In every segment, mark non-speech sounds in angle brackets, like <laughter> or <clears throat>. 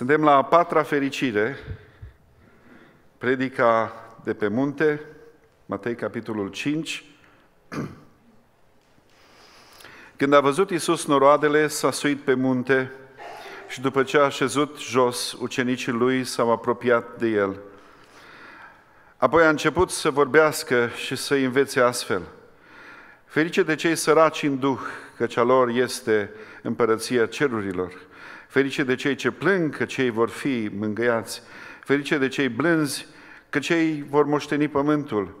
Suntem la a patra fericire, predica de pe munte, Matei capitolul 5. <clears throat> Când a văzut Iisus noroadele, s-a suit pe munte și după ce a așezut jos, ucenicii lui s-au apropiat de el. Apoi a început să vorbească și să învețe astfel. Ferice de cei săraci în duh, căci a lor este împărăția cerurilor. Ferice de cei ce plâng, că cei vor fi mângâiați. Ferice de cei blânzi, că cei vor moșteni pământul.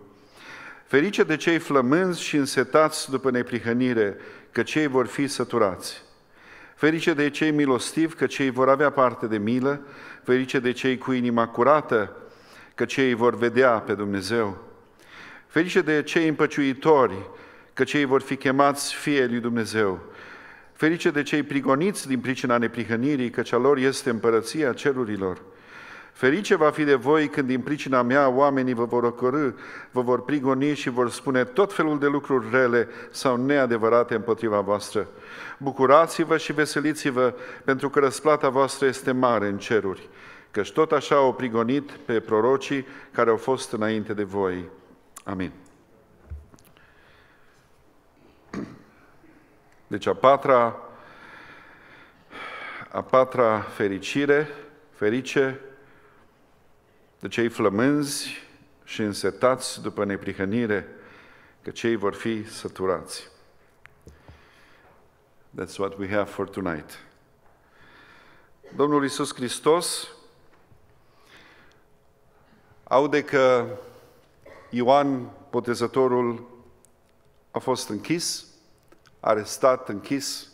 Ferice de cei flămânzi și însetați după neprihănire, că cei vor fi săturați. Ferice de cei milostivi, că cei vor avea parte de milă. Ferice de cei cu inima curată, că cei vor vedea pe Dumnezeu. Ferice de cei împăciuitori, că cei vor fi chemați fie lui Dumnezeu. Ferice de cei prigoniți din pricina neprihănirii, căci a lor este împărăția cerurilor. Ferice va fi de voi când din pricina mea oamenii vă vor ocărâ, vă vor prigoni și vor spune tot felul de lucruri rele sau neadevărate împotriva voastră. Bucurați-vă și veseliți-vă, pentru că răsplata voastră este mare în ceruri, căci tot așa au prigonit pe prorocii care au fost înainte de voi. Amin. Deci a patra, a patra fericire, ferice, de cei flămânzi și însetați după neprihănire, că cei vor fi săturați. That's what we have for tonight. Domnul Iisus Hristos aude că Ioan Botezătorul a fost închis, arestat, închis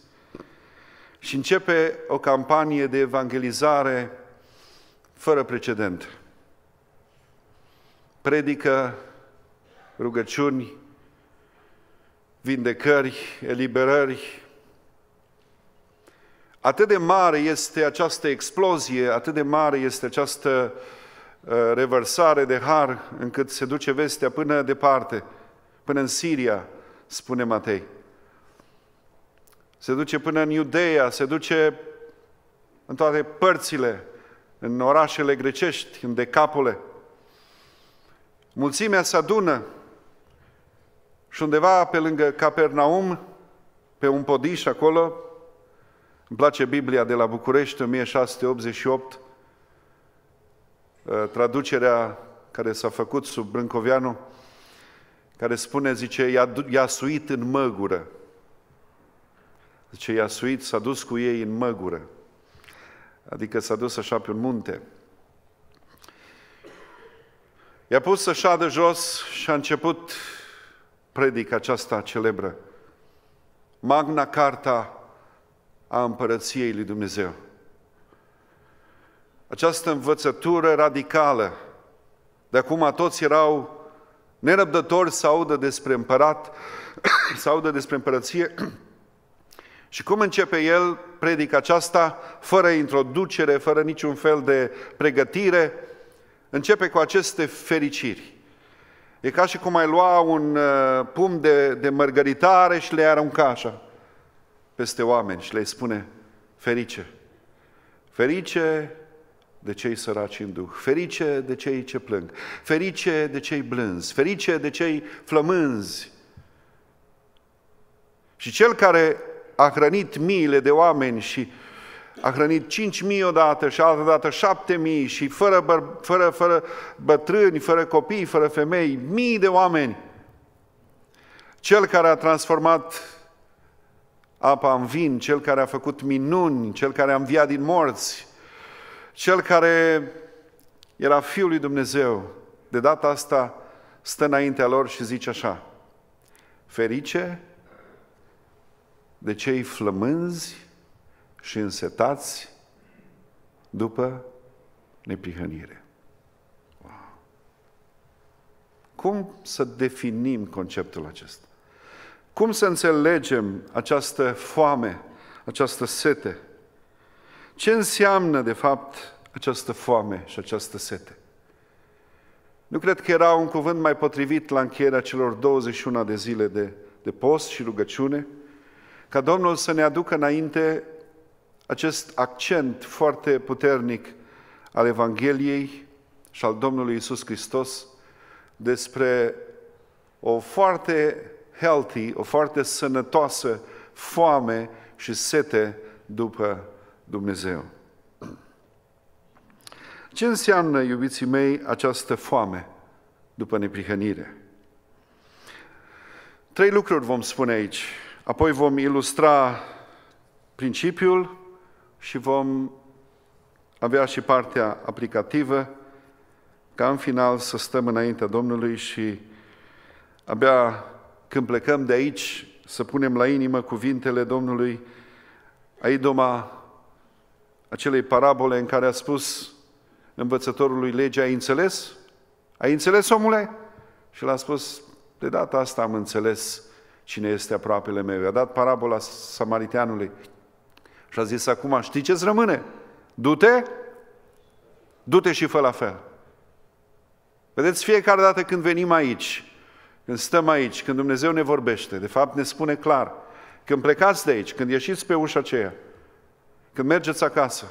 și începe o campanie de evangelizare fără precedent. Predică, rugăciuni, vindecări, eliberări. Atât de mare este această explozie, atât de mare este această uh, revărsare de har, încât se duce vestea până departe, până în Siria, spune Matei se duce până în Iudeea, se duce în toate părțile, în orașele grecești, în decapole. Mulțimea se adună și undeva pe lângă Capernaum, pe un podiș acolo, îmi place Biblia de la București, 1688, uh, traducerea care s-a făcut sub Brâncoveanu, care spune, zice, i-a, i-a suit în măgură. Zice, deci i-a suit, s-a dus cu ei în măgură. Adică s-a dus așa pe un munte. I-a pus să șadă jos și a început predica aceasta celebră. Magna Carta a Împărăției lui Dumnezeu. Această învățătură radicală, de acum toți erau nerăbdători să audă despre împărat, <coughs> să audă despre împărăție, și cum începe el predica aceasta, fără introducere, fără niciun fel de pregătire, începe cu aceste fericiri. E ca și cum ai lua un uh, pum de, de mărgăritare și le-ai arunca așa peste oameni și le spune, ferice, ferice de cei săraci în duh, ferice de cei ce plâng, ferice de cei blânzi, ferice de cei flămânzi. Și cel care a hrănit miile de oameni și a hrănit 5.000 odată și altă dată 7.000 și fără, bă, fără, fără bătrâni, fără copii, fără femei, mii de oameni. Cel care a transformat apa în vin, cel care a făcut minuni, cel care a înviat din morți, cel care era Fiul lui Dumnezeu, de data asta stă înaintea lor și zice așa, ferice de cei flămânzi și însetați după neprihănire. Cum să definim conceptul acesta? Cum să înțelegem această foame, această sete? Ce înseamnă, de fapt, această foame și această sete? Nu cred că era un cuvânt mai potrivit la încheierea celor 21 de zile de, de post și rugăciune, ca Domnul să ne aducă înainte acest accent foarte puternic al Evangheliei și al Domnului Isus Hristos despre o foarte healthy, o foarte sănătoasă foame și sete după Dumnezeu. Ce înseamnă, iubiții mei, această foame după neprihănire? Trei lucruri vom spune aici. Apoi vom ilustra principiul și vom avea și partea aplicativă, ca în final să stăm înaintea Domnului și abia când plecăm de aici să punem la inimă cuvintele Domnului, aidoma acelei parabole în care a spus învățătorului legea, ai înțeles? Ai înțeles, omule? Și l-a spus, de data asta am înțeles cine este aproapele meu. I-a dat parabola samariteanului și a zis acum, știi ce-ți rămâne? Du-te, du-te și fă la fel. Vedeți, fiecare dată când venim aici, când stăm aici, când Dumnezeu ne vorbește, de fapt ne spune clar, când plecați de aici, când ieșiți pe ușa aceea, când mergeți acasă,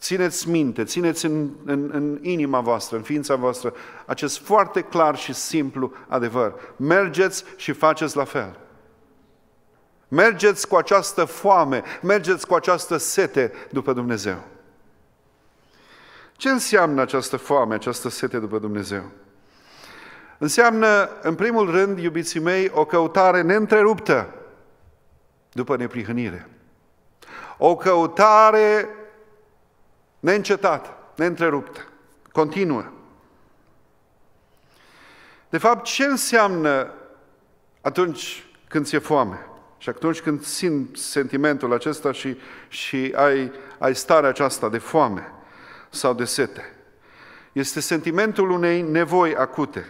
Țineți minte, țineți în, în, în inima voastră, în ființa voastră, acest foarte clar și simplu adevăr. Mergeți și faceți la fel. Mergeți cu această foame, mergeți cu această sete după Dumnezeu. Ce înseamnă această foame, această sete după Dumnezeu? Înseamnă, în primul rând, iubiții mei, o căutare neîntreruptă după neprihănire. O căutare neîncetat, neîntrerupt, continuă. De fapt, ce înseamnă atunci când ți-e foame? Și atunci când simți sentimentul acesta și, și ai, ai starea aceasta de foame sau de sete. Este sentimentul unei nevoi acute.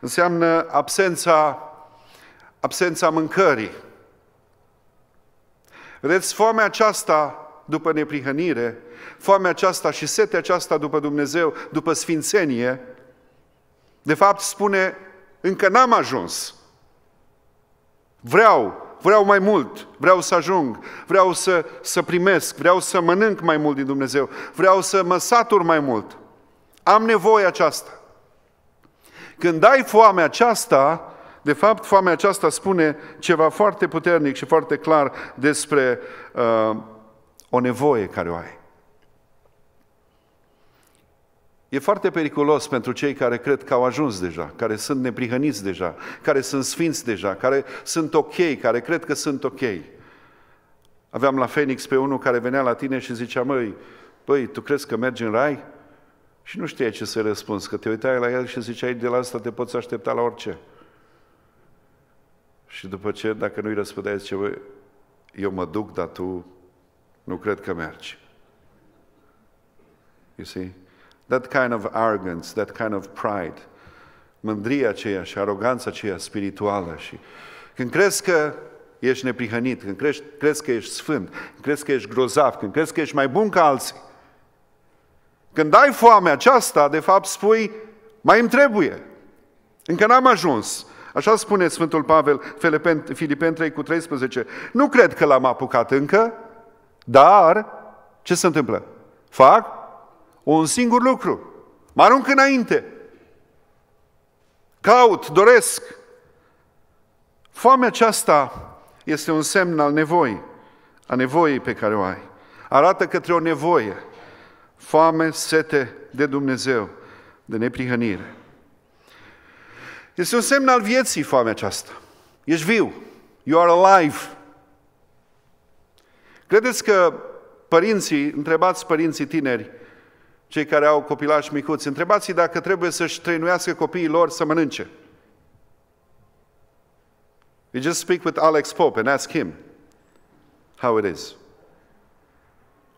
Înseamnă absența, absența mâncării. Vedeți, foamea aceasta după neprihănire foamea aceasta și setea aceasta după Dumnezeu, după sfințenie, de fapt spune, încă n-am ajuns. Vreau, vreau mai mult, vreau să ajung, vreau să, să primesc, vreau să mănânc mai mult din Dumnezeu, vreau să mă satur mai mult. Am nevoie aceasta. Când ai foamea aceasta, de fapt, foamea aceasta spune ceva foarte puternic și foarte clar despre uh, o nevoie care o ai. E foarte periculos pentru cei care cred că au ajuns deja, care sunt neprihăniți deja, care sunt sfinți deja, care sunt ok, care cred că sunt ok. Aveam la Phoenix pe unul care venea la tine și zicea, măi, băi, tu crezi că mergi în rai? Și nu știai ce să răspunzi, că te uitai la el și ziceai, de la asta te poți aștepta la orice. Și după ce, dacă nu-i răspundeai, zice, băi, eu mă duc, dar tu nu cred că mergi. You see? That kind of arrogance, that kind of pride, mândria aceea și aroganța aceea spirituală. Și când crezi că ești neprihănit, când crezi, crezi că ești sfânt, când crezi că ești grozav, când crezi că ești mai bun ca alții, când ai foame aceasta, de fapt spui, mai îmi trebuie, încă n-am ajuns. Așa spune Sfântul Pavel Filipen, Filipen 3 cu 13. Nu cred că l-am apucat încă, dar ce se întâmplă? Fac un singur lucru. Mă arunc înainte. Caut, doresc. Foamea aceasta este un semn al nevoii, a nevoii pe care o ai. Arată către o nevoie, foame, sete de Dumnezeu, de neprihănire. Este un semn al vieții foamea aceasta. Ești viu, you are alive. Credeți că părinții, întrebați părinții tineri, cei care au copilași micuți, întrebați-i dacă trebuie să-și trăinuiască copiii lor să mănânce. You just speak with Alex Pope and ask him how it is.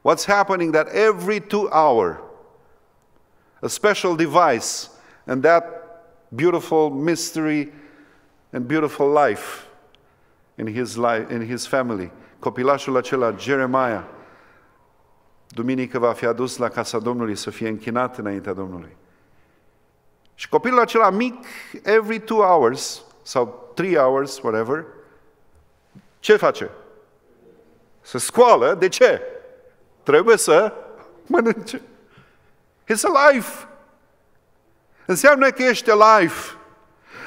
What's happening that every two hour, a special device and that beautiful mystery and beautiful life in his life, in his family. Copilașul acela, Jeremiah, duminică va fi adus la casa Domnului să fie închinat înaintea Domnului. Și copilul acela mic, every two hours, sau three hours, whatever, ce face? Se scoală. De ce? Trebuie să mănânce. It's alive. Înseamnă că ești alive.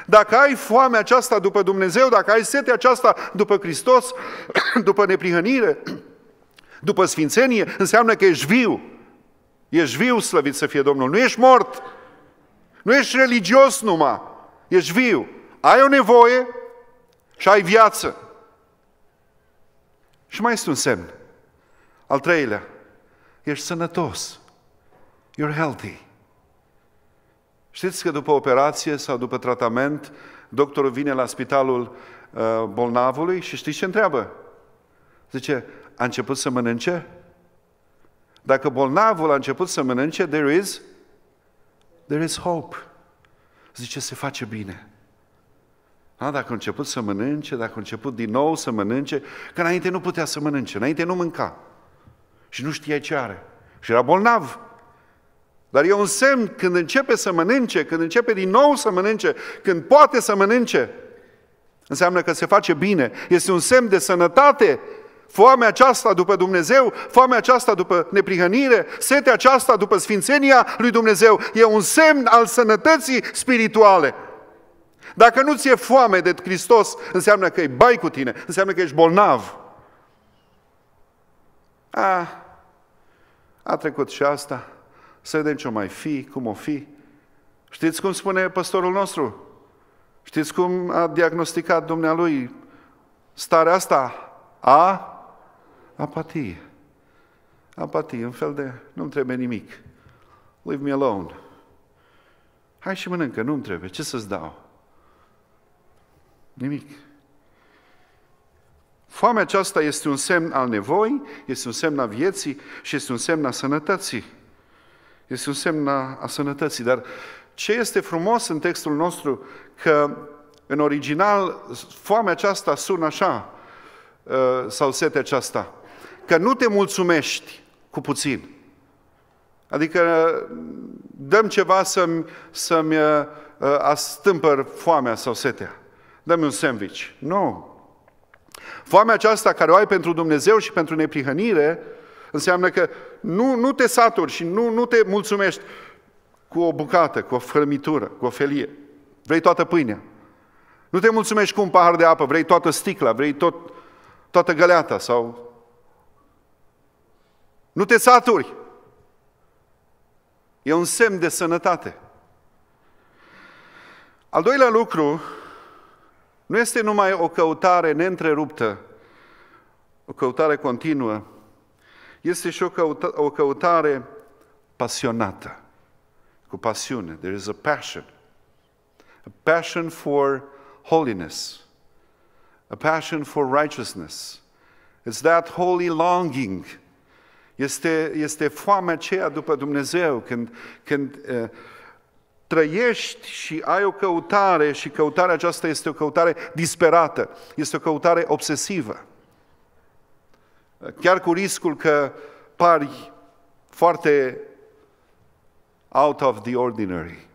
Dacă ai foamea aceasta după Dumnezeu, dacă ai sete aceasta după Hristos, <coughs> după neprihănire, după sfințenie înseamnă că ești viu. Ești viu, slăvit să fie Domnul. Nu ești mort. Nu ești religios numai. Ești viu. Ai o nevoie și ai viață. Și mai este un semn. Al treilea. Ești sănătos. You're healthy. Știți că după operație sau după tratament, doctorul vine la spitalul uh, bolnavului și știți ce întreabă? Zice, a început să mănânce? Dacă bolnavul a început să mănânce, there is, there is hope. Zice, se face bine. Da? Dacă a început să mănânce, dacă a început din nou să mănânce, că înainte nu putea să mănânce, înainte nu mânca. Și nu știa ce are. Și era bolnav. Dar e un semn când începe să mănânce, când începe din nou să mănânce, când poate să mănânce, înseamnă că se face bine. Este un semn de sănătate foamea aceasta după Dumnezeu, foamea aceasta după neprihănire, setea aceasta după sfințenia lui Dumnezeu, e un semn al sănătății spirituale. Dacă nu ți-e foame de Hristos, înseamnă că e bai cu tine, înseamnă că ești bolnav. A, a trecut și asta, să vedem ce o mai fi, cum o fi. Știți cum spune pastorul nostru? Știți cum a diagnosticat dumnealui starea asta? A Apatie. Apatie, un fel de nu-mi trebuie nimic. Leave me alone. Hai și mănâncă, nu-mi trebuie. Ce să-ți dau? Nimic. Foamea aceasta este un semn al nevoii, este un semn al vieții și este un semn al sănătății. Este un semn al sănătății. Dar ce este frumos în textul nostru, că în original foamea aceasta sună așa, uh, sau sete aceasta că nu te mulțumești cu puțin. Adică dăm ceva să-mi, să-mi uh, uh, astâmpăr foamea sau setea. Dă-mi un sandwich. Nu. Foamea aceasta care o ai pentru Dumnezeu și pentru neprihănire înseamnă că nu, nu te saturi și nu, nu te mulțumești cu o bucată, cu o frămitură, cu o felie. Vrei toată pâinea. Nu te mulțumești cu un pahar de apă, vrei toată sticla, vrei tot, toată găleata sau nu te saturi. E un semn de sănătate. Al doilea lucru nu este numai o căutare neîntreruptă, o căutare continuă, este și o, căuta, o căutare pasionată, cu pasiune. There is a passion. A passion for holiness. A passion for righteousness. It's that holy longing este, este foamea aceea după Dumnezeu, când, când uh, trăiești și ai o căutare și căutarea aceasta este o căutare disperată, este o căutare obsesivă. Chiar cu riscul că pari foarte out of the ordinary.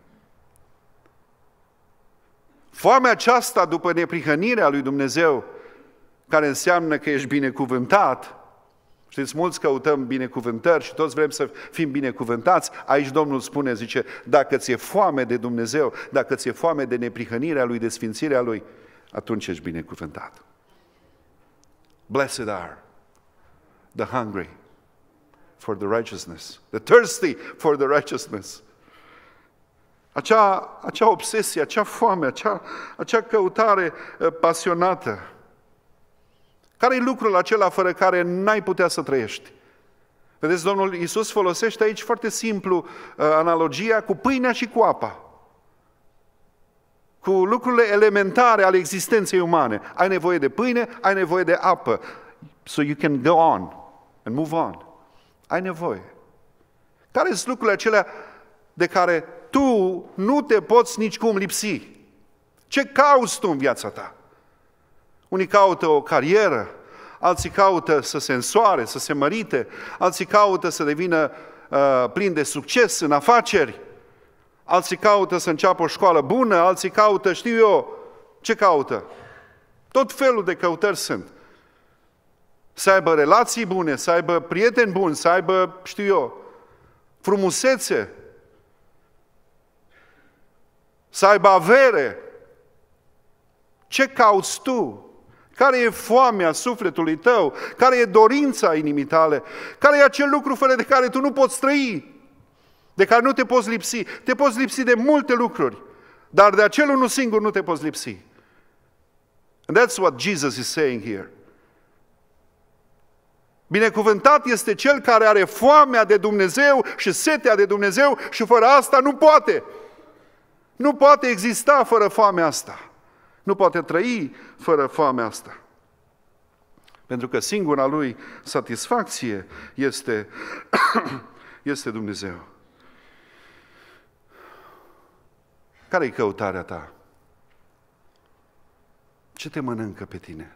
Foamea aceasta după neprihănirea lui Dumnezeu, care înseamnă că ești binecuvântat, Știți, mulți căutăm binecuvântări și toți vrem să fim binecuvântați. Aici Domnul spune, zice, dacă ți-e foame de Dumnezeu, dacă ți-e foame de neprihănirea Lui, de sfințirea Lui, atunci ești binecuvântat. Blessed are the hungry for the righteousness, the thirsty for the righteousness. Acea, acea obsesie, acea foame, acea, acea căutare eh, pasionată care i lucrul acela fără care n-ai putea să trăiești? Vedeți, Domnul Iisus folosește aici foarte simplu uh, analogia cu pâinea și cu apa. Cu lucrurile elementare ale existenței umane. Ai nevoie de pâine, ai nevoie de apă. So you can go on and move on. Ai nevoie. Care sunt lucrurile acelea de care tu nu te poți nicicum lipsi? Ce cauți tu în viața ta? Unii caută o carieră, alții caută să se însoare, să se mărite, alții caută să devină uh, plin de succes în afaceri, alții caută să înceapă o școală bună, alții caută, știu eu, ce caută? Tot felul de căutări sunt. Să aibă relații bune, să aibă prieteni buni, să aibă, știu eu, frumusețe, să aibă avere. Ce cauți tu? Care e foamea sufletului tău? Care e dorința inimii tale? Care e acel lucru fără de care tu nu poți trăi? De care nu te poți lipsi? Te poți lipsi de multe lucruri, dar de acel unul singur nu te poți lipsi. And that's what Jesus is saying here. Binecuvântat este cel care are foamea de Dumnezeu și setea de Dumnezeu și fără asta nu poate. Nu poate exista fără foamea asta. Nu poate trăi fără foamea asta. Pentru că singura lui satisfacție este, <coughs> este Dumnezeu. Care-i căutarea ta? Ce te mănâncă pe tine?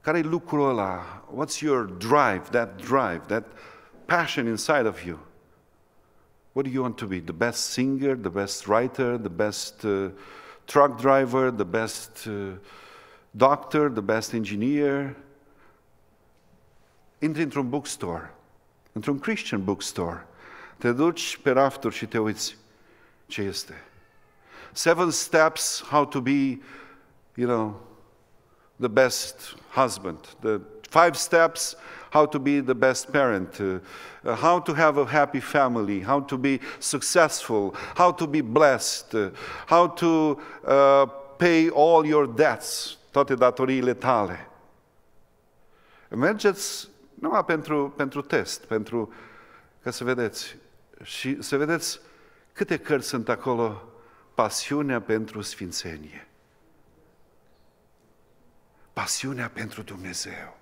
Care-i lucrul ăla? What's your drive, that drive, that passion inside of you? What do you want to be? The best singer, the best writer, the best... Uh, truck driver, the best uh, doctor, the best engineer. Intri într-un bookstore, într-un Christian bookstore. Te duci pe rafturi și te uiți ce este. Seven steps how to be, you know, the best husband. The five steps how to be the best parent, uh, uh, how to have a happy family, how to be successful, how to be blessed, uh, how to uh, pay all your debts, toate datoriile tale. Mergeți numai pentru, pentru test, pentru ca să vedeți și să vedeți câte cărți sunt acolo pasiunea pentru sfințenie pasiunea pentru Dumnezeu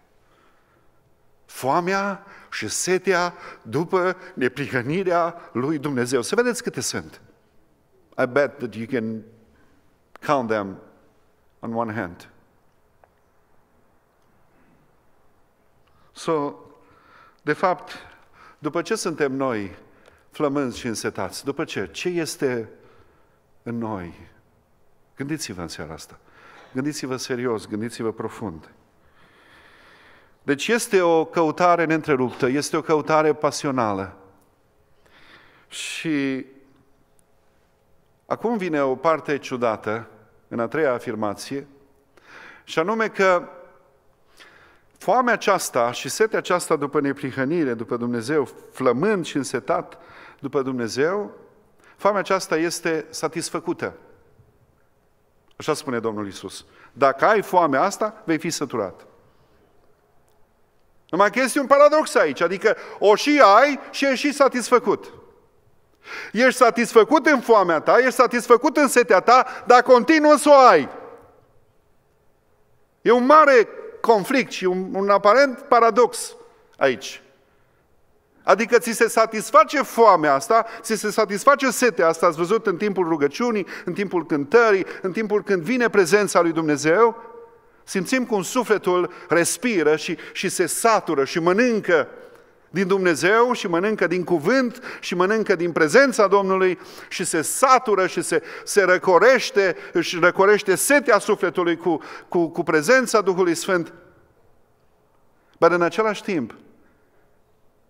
foamea și setea după neprihănirea lui Dumnezeu. Să vedeți câte sunt. I bet that you can count them on one hand. So, de fapt, după ce suntem noi flămânzi și însetați, după ce? Ce este în noi? Gândiți-vă în seara asta. Gândiți-vă serios, gândiți-vă profund. Deci este o căutare neîntreruptă, este o căutare pasională. Și acum vine o parte ciudată, în a treia afirmație, și anume că foamea aceasta și setea aceasta după neprihănire, după Dumnezeu, flămând și însetat după Dumnezeu, foamea aceasta este satisfăcută. Așa spune Domnul Isus. Dacă ai foamea asta, vei fi săturat. Numai că este un paradox aici, adică o și ai și ești și satisfăcut. Ești satisfăcut în foamea ta, ești satisfăcut în setea ta, dar continuă să o ai. E un mare conflict și un, un aparent paradox aici. Adică ți se satisface foamea asta, ți se satisface setea asta, ați văzut în timpul rugăciunii, în timpul cântării, în timpul când vine prezența lui Dumnezeu, Simțim cum sufletul respiră și, și se satură și mănâncă din Dumnezeu și mănâncă din cuvânt și mănâncă din prezența Domnului și se satură și se, se răcorește, își răcorește setea sufletului cu, cu, cu prezența Duhului Sfânt. Dar în același timp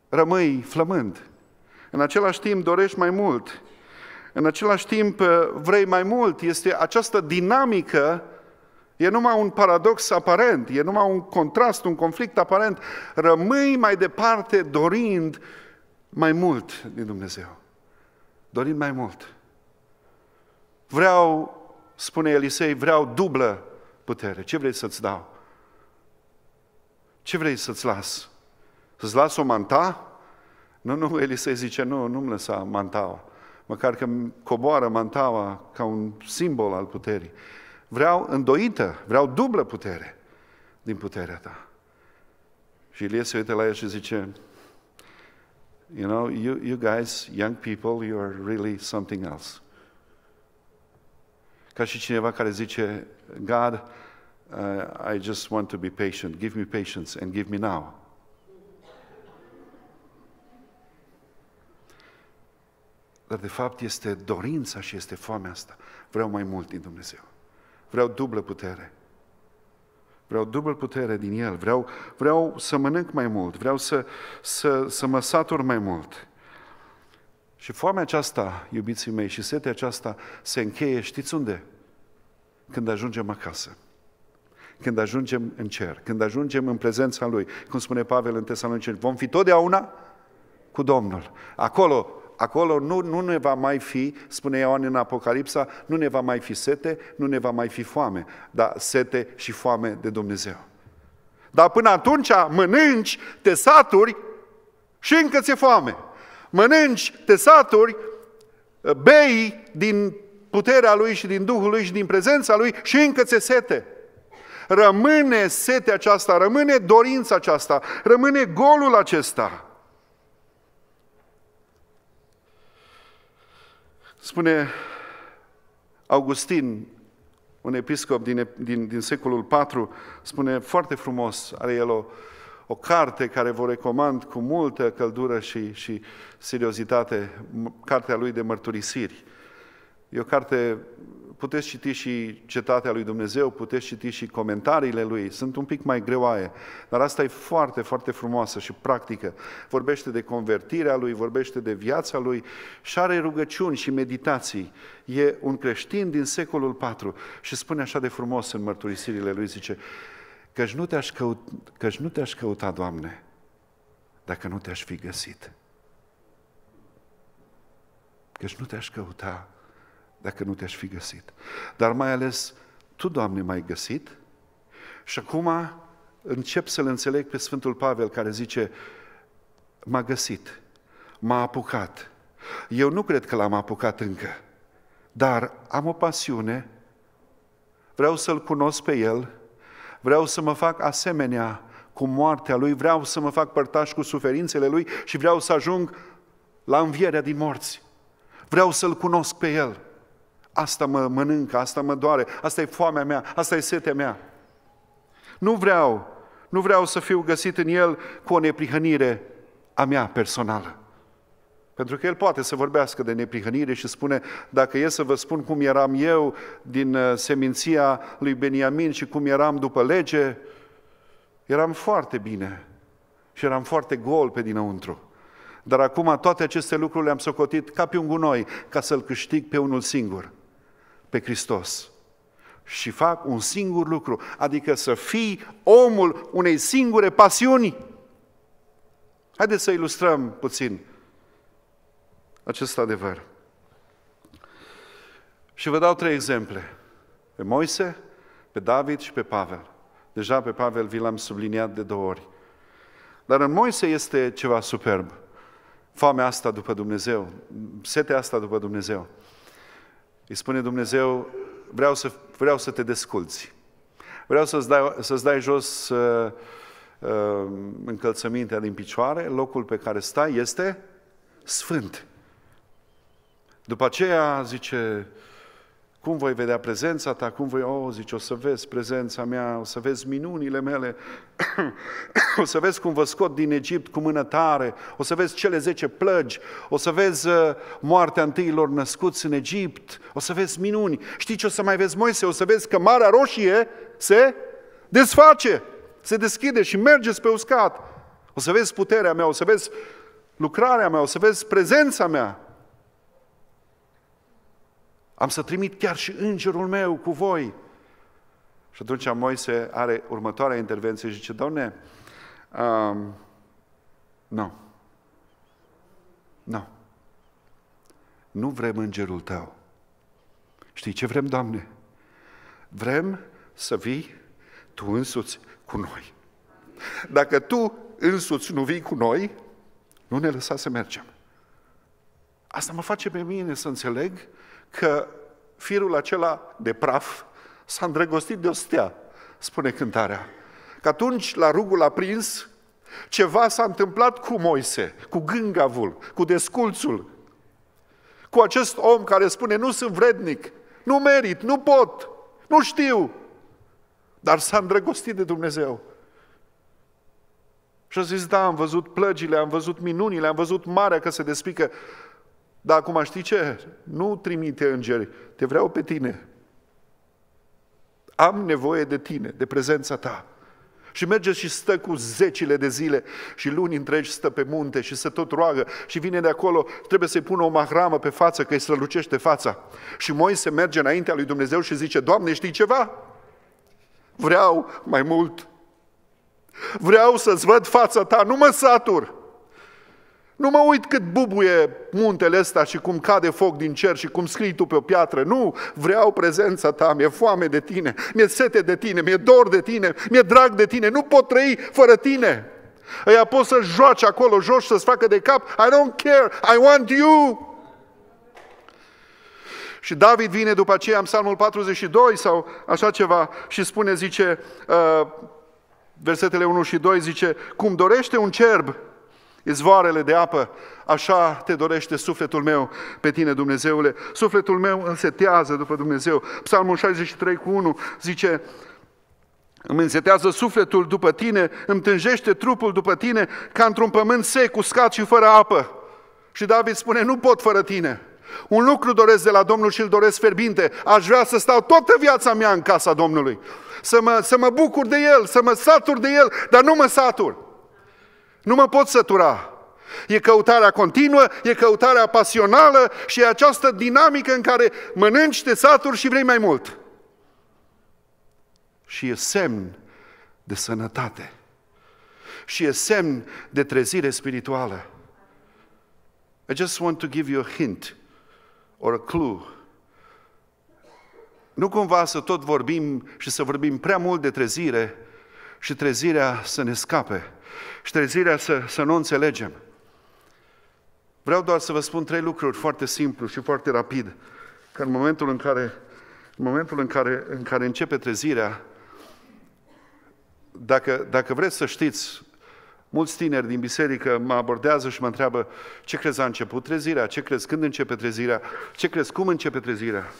rămâi flămând. În același timp dorești mai mult. În același timp vrei mai mult. Este această dinamică E numai un paradox aparent, e numai un contrast, un conflict aparent. Rămâi mai departe dorind mai mult din Dumnezeu. Dorind mai mult. Vreau, spune Elisei, vreau dublă putere. Ce vrei să-ți dau? Ce vrei să-ți las? Să-ți las o manta? Nu, nu, Elisei zice, nu, nu-mi lăsa mantaua. Măcar că coboară mantaua ca un simbol al puterii vreau îndoită, vreau dublă putere din puterea ta. Și Ilie se uită la el și zice, you know, you, you guys, young people, you are really something else. Ca și cineva care zice, God, uh, I just want to be patient, give me patience and give me now. Dar de fapt este dorința și este foamea asta. Vreau mai mult din Dumnezeu. Vreau dublă putere. Vreau dublă putere din El. Vreau, vreau să mănânc mai mult. Vreau să, să, să mă satur mai mult. Și foamea aceasta, iubiții mei, și setea aceasta se încheie, știți unde? Când ajungem acasă. Când ajungem în cer, când ajungem în prezența Lui, cum spune Pavel în Tesalonicen, vom fi totdeauna cu Domnul. Acolo Acolo nu, nu ne va mai fi, spune Ioan în Apocalipsa, nu ne va mai fi sete, nu ne va mai fi foame, dar sete și foame de Dumnezeu. Dar până atunci mănânci, te saturi și încă ți-e foame. Mănânci, te saturi, bei din puterea Lui și din Duhul Lui și din prezența Lui și încă ți-e sete. Rămâne sete aceasta, rămâne dorința aceasta, rămâne golul acesta. Spune Augustin, un episcop din, din, din secolul IV, spune foarte frumos, are el o, o carte care vă recomand cu multă căldură și, și seriozitate, cartea lui de mărturisiri. E o carte Puteți citi și Cetatea lui Dumnezeu, puteți citi și comentariile lui, sunt un pic mai greoaie, dar asta e foarte, foarte frumoasă și practică. Vorbește de convertirea lui, vorbește de viața lui și are rugăciuni și meditații. E un creștin din secolul IV și spune așa de frumos în mărturisirile lui, zice, căci nu te-aș, căut, căci nu te-aș căuta, Doamne, dacă nu te-aș fi găsit. Căci nu te-aș căuta dacă nu te-aș fi găsit. Dar mai ales, Tu, Doamne, m-ai găsit și acum încep să-L înțeleg pe Sfântul Pavel care zice, m-a găsit, m-a apucat. Eu nu cred că l-am apucat încă, dar am o pasiune, vreau să-L cunosc pe El, vreau să mă fac asemenea cu moartea Lui, vreau să mă fac părtaș cu suferințele Lui și vreau să ajung la învierea din morți. Vreau să-L cunosc pe El. Asta mă mănâncă, asta mă doare, asta e foamea mea, asta e setea mea. Nu vreau, nu vreau să fiu găsit în el cu o neprihănire a mea personală. Pentru că el poate să vorbească de neprihănire și spune, dacă e să vă spun cum eram eu din uh, seminția lui Beniamin și cum eram după lege, eram foarte bine și eram foarte gol pe dinăuntru. Dar acum toate aceste lucruri le-am socotit ca pe un gunoi, ca să-l câștig pe unul singur, pe Hristos și fac un singur lucru, adică să fii omul unei singure pasiuni. Haideți să ilustrăm puțin acest adevăr. Și vă dau trei exemple. Pe Moise, pe David și pe Pavel. Deja pe Pavel vi l-am subliniat de două ori. Dar în Moise este ceva superb. Foamea asta după Dumnezeu, setea asta după Dumnezeu. Îi spune Dumnezeu, vreau să, vreau să te desculți. Vreau să-ți dai, să-ți dai jos uh, uh, încălțămintea din picioare, locul pe care stai este sfânt. După aceea zice, uh, cum voi vedea prezența ta? Cum voi, oh, zice, o să vezi prezența mea, o să vezi minunile mele, <coughs> o să vezi cum vă scot din Egipt cu mână tare, o să vezi cele zece plăgi, o să vezi uh, moartea întâilor născuți în Egipt, o să vezi minuni. Știi ce o să mai vezi, Moise? O să vezi că Marea Roșie se desface, se deschide și mergeți pe uscat. O să vezi puterea mea, o să vezi lucrarea mea, o să vezi prezența mea. Am să trimit chiar și îngerul meu cu voi. Și atunci Moise are următoarea intervenție și zice, Doamne, um, nu, nu, nu vrem îngerul tău. Știi ce vrem, Doamne? Vrem să vii Tu însuți cu noi. Dacă Tu însuți nu vii cu noi, nu ne lăsa să mergem. Asta mă face pe mine să înțeleg că firul acela de praf s-a îndrăgostit de o stea, spune cântarea. Că atunci, la rugul aprins, ceva s-a întâmplat cu Moise, cu gângavul, cu desculțul, cu acest om care spune, nu sunt vrednic, nu merit, nu pot, nu știu, dar s-a îndrăgostit de Dumnezeu. Și a zis, da, am văzut plăgile, am văzut minunile, am văzut marea că se despică, dar acum știi ce? Nu trimite îngeri, te vreau pe tine. Am nevoie de tine, de prezența ta. Și merge și stă cu zecile de zile și luni întregi stă pe munte și se tot roagă și vine de acolo, trebuie să-i pună o mahramă pe față, că îi strălucește fața. Și Moise merge înaintea lui Dumnezeu și zice, Doamne, știi ceva? Vreau mai mult. Vreau să-ți văd fața ta, nu mă satur. Nu mă uit cât bubuie muntele ăsta și cum cade foc din cer și cum scrii tu pe o piatră. Nu, vreau prezența ta, mi-e foame de tine, mi-e sete de tine, mi-e dor de tine, mi-e drag de tine, nu pot trăi fără tine. Ăia pot să joace acolo, joci să-ți facă de cap, I don't care, I want you. Și David vine după aceea în Psalmul 42 sau așa ceva și spune, zice, uh, versetele 1 și 2, zice, cum dorește un cerb izvoarele de apă, așa te dorește sufletul meu pe tine, Dumnezeule. Sufletul meu însetează după Dumnezeu. Psalmul 63 cu 1 zice, îmi însetează sufletul după tine, îmi tânjește trupul după tine, ca într-un pământ sec, uscat și fără apă. Și David spune, nu pot fără tine. Un lucru doresc de la Domnul și îl doresc ferbinte. Aș vrea să stau toată viața mea în casa Domnului. Să mă, să mă bucur de El, să mă satur de El, dar nu mă satur. Nu mă pot sătura. E căutarea continuă, e căutarea pasională și e această dinamică în care mănânci, te saturi și vrei mai mult. Și e semn de sănătate. Și e semn de trezire spirituală. I just want to give you a hint or a clue. Nu cumva să tot vorbim și să vorbim prea mult de trezire și trezirea să ne scape șterzirea să, să nu înțelegem. Vreau doar să vă spun trei lucruri foarte simplu și foarte rapid, că în momentul în care, în momentul în care, în care începe trezirea, dacă, dacă vreți să știți, mulți tineri din biserică mă abordează și mă întreabă ce crezi a început trezirea, ce crezi când începe trezirea, ce crezi cum începe trezirea.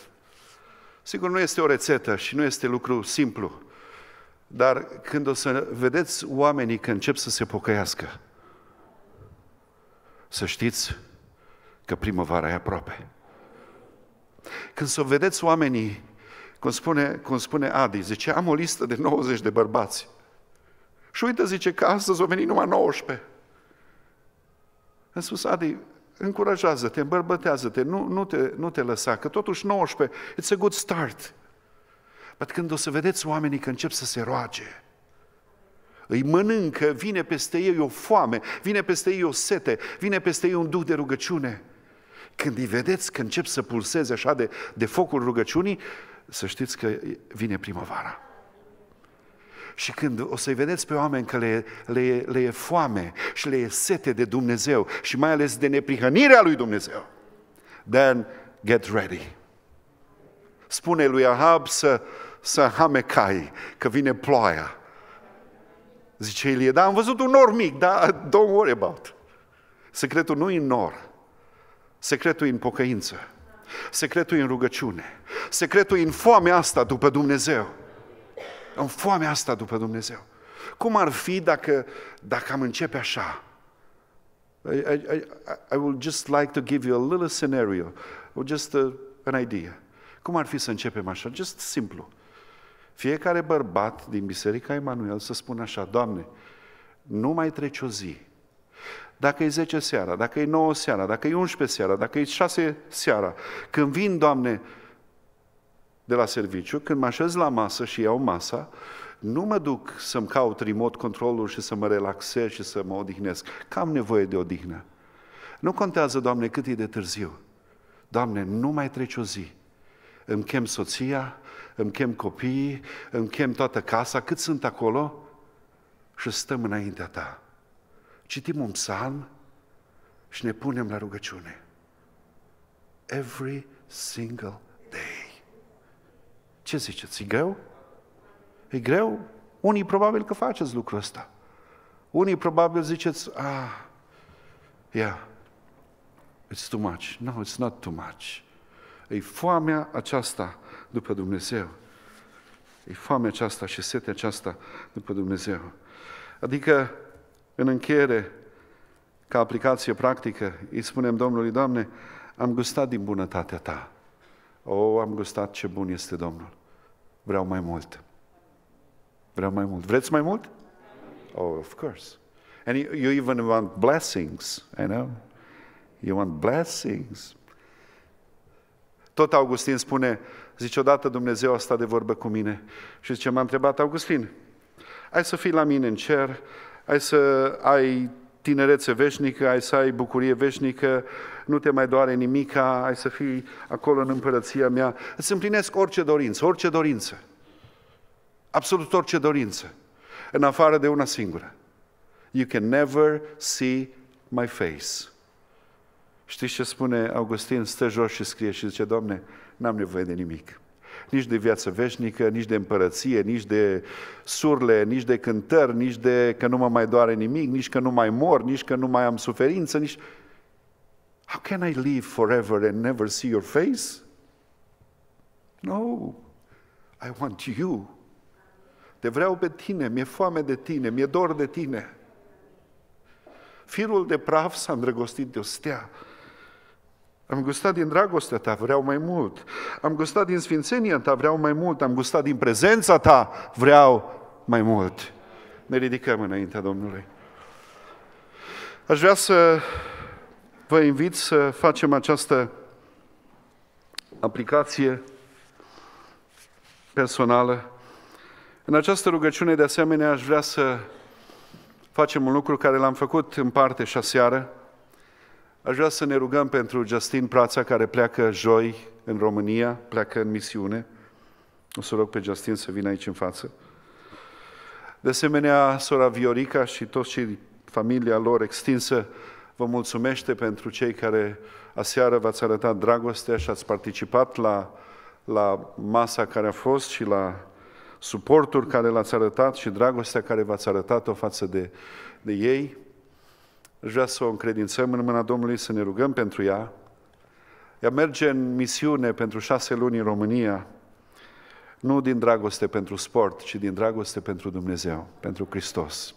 Sigur, nu este o rețetă și nu este lucru simplu. Dar când o să vedeți oamenii că încep să se pocăiască, să știți că primăvara e aproape. Când să vedeți oamenii, cum spune, cum spune Adi, zice, am o listă de 90 de bărbați. Și uite, zice, că astăzi au venit numai 19. Am spus, Adi, încurajează-te, îmbărbătează-te, nu, nu, te, nu te lăsa, că totuși 19, it's a good start. Dar când o să vedeți oamenii că încep să se roage, îi mănâncă, vine peste ei o foame, vine peste ei o sete, vine peste ei un duh de rugăciune. Când îi vedeți că încep să pulseze așa de, de focul rugăciunii, să știți că vine primăvara. Și când o să-i vedeți pe oameni că le, le, le e foame și le e sete de Dumnezeu și mai ales de neprihănirea lui Dumnezeu, then get ready. Spune lui Ahab să, să hamecai, că vine ploaia. Zice Ilie, da, am văzut un nor mic, dar don't worry about. Secretul nu e în nor, secretul e în pocăință, secretul e în rugăciune, secretul e în foamea asta după Dumnezeu. În foamea asta după Dumnezeu. Cum ar fi dacă, dacă am începe așa? I, I, I, I would just like to give you a little scenario, or just a, an idea. Cum ar fi să începem așa? Just simplu fiecare bărbat din Biserica Emanuel să spună așa, Doamne, nu mai trece o zi. Dacă e 10 seara, dacă e 9 seara, dacă e 11 seara, dacă e 6 seara, când vin, Doamne, de la serviciu, când mă așez la masă și iau masa, nu mă duc să-mi caut remote controlul și să mă relaxez și să mă odihnesc, că am nevoie de odihnă. Nu contează, Doamne, cât e de târziu. Doamne, nu mai trece o zi îmi chem soția, îmi chem copiii, îmi chem toată casa, cât sunt acolo și stăm înaintea ta. Citim un psalm și ne punem la rugăciune. Every single day. Ce ziceți, e greu? E greu? Unii probabil că faceți lucrul ăsta. Unii probabil ziceți, ah, yeah, it's too much. No, it's not too much. E foamea aceasta după Dumnezeu. E foamea aceasta și setea aceasta după Dumnezeu. Adică, în încheiere, ca aplicație practică, îi spunem Domnului, Doamne, am gustat din bunătatea Ta. O, am gustat ce bun este Domnul. Vreau mai mult. Vreau mai mult. Vreți mai mult? Oh, of course. And you, you even want blessings, I know. You want blessings. Tot Augustin spune, zice, odată Dumnezeu asta de vorbă cu mine. Și zice, m-a întrebat Augustin, ai să fii la mine în cer, ai să ai tinerețe veșnică, ai să ai bucurie veșnică, nu te mai doare nimica, ai să fii acolo în împărăția mea. Îți împlinesc orice dorință, orice dorință. Absolut orice dorință. În afară de una singură. You can never see my face. Știți ce spune Augustin? Stă jos și scrie și zice, Doamne, n-am nevoie de nimic. Nici de viață veșnică, nici de împărăție, nici de surle, nici de cântări, nici de că nu mă mai doare nimic, nici că nu mai mor, nici că nu mai am suferință, nici... How can I live forever and never see your face? No, I want you. Te vreau pe tine, mi-e foame de tine, mi-e dor de tine. Firul de praf s-a îndrăgostit de o stea am gustat din dragostea ta, vreau mai mult. Am gustat din sfințenia ta, vreau mai mult. Am gustat din prezența ta, vreau mai mult. Ne ridicăm înaintea Domnului. Aș vrea să vă invit să facem această aplicație personală. În această rugăciune, de asemenea, aș vrea să facem un lucru care l-am făcut în parte și aseară, Aș vrea să ne rugăm pentru Justin Prața, care pleacă joi în România, pleacă în misiune. O să rog pe Justin să vină aici în față. De asemenea, sora Viorica și toți și familia lor extinsă vă mulțumește pentru cei care aseară v-ați arătat dragostea și ați participat la, la masa care a fost și la suportul care l-ați arătat și dragostea care v-ați arătat-o față de, de ei. Aș vrea să o încredințăm în mâna Domnului, să ne rugăm pentru ea. Ea merge în misiune pentru șase luni în România, nu din dragoste pentru sport, ci din dragoste pentru Dumnezeu, pentru Hristos.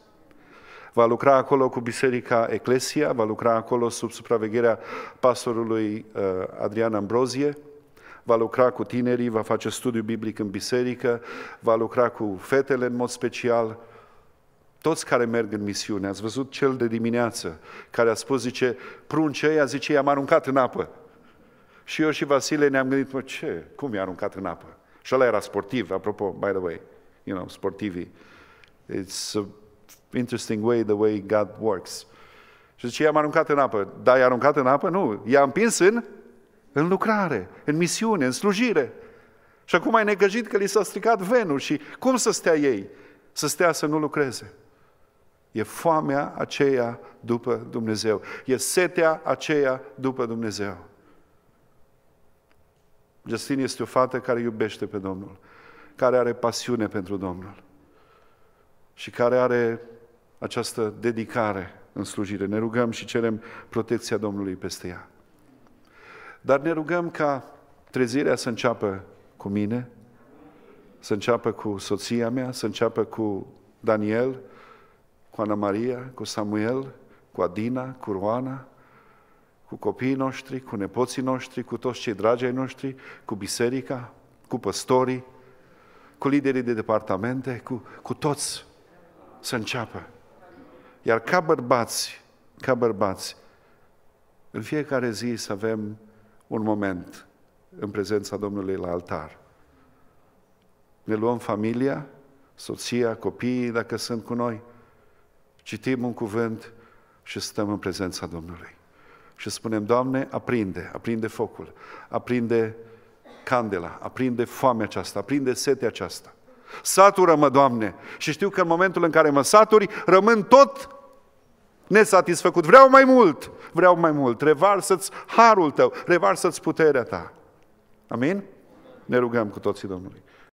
Va lucra acolo cu Biserica Eclesia, va lucra acolo sub supravegherea pastorului uh, Adrian Ambrozie, va lucra cu tinerii, va face studiu biblic în biserică, va lucra cu fetele în mod special, toți care merg în misiune, ați văzut cel de dimineață, care a spus, zice, prunce ăia, zice, i-am aruncat în apă. Și eu și Vasile ne-am gândit, mă, ce? Cum i-a aruncat în apă? Și ăla era sportiv, apropo, by the way, you know, sportivii. It's an interesting way, the way God works. Și zice, i-am aruncat în apă. Da, i-a aruncat în apă? Nu. I-a împins în, în lucrare, în misiune, în slujire. Și acum ai negăjit că li s-a stricat venul și cum să stea ei? Să stea să nu lucreze. E foamea aceea după Dumnezeu. E setea aceea după Dumnezeu. Justin este o fată care iubește pe Domnul, care are pasiune pentru Domnul și care are această dedicare în slujire. Ne rugăm și cerem protecția Domnului peste ea. Dar ne rugăm ca trezirea să înceapă cu mine, să înceapă cu soția mea, să înceapă cu Daniel, cu Ana Maria, cu Samuel, cu Adina, cu Roana, cu copiii noștri, cu nepoții noștri, cu toți cei dragi ai noștri, cu biserica, cu păstorii, cu liderii de departamente, cu, cu toți să înceapă. Iar ca bărbați, ca bărbați, în fiecare zi să avem un moment în prezența Domnului la altar. Ne luăm familia, soția, copiii, dacă sunt cu noi, citim un cuvânt și stăm în prezența Domnului. Și spunem, Doamne, aprinde, aprinde focul, aprinde candela, aprinde foamea aceasta, aprinde setea aceasta. Satură-mă, Doamne! Și știu că în momentul în care mă saturi, rămân tot nesatisfăcut. Vreau mai mult, vreau mai mult. Revarsă-ți harul tău, revarsă-ți puterea ta. Amin? Ne rugăm cu toții Domnului.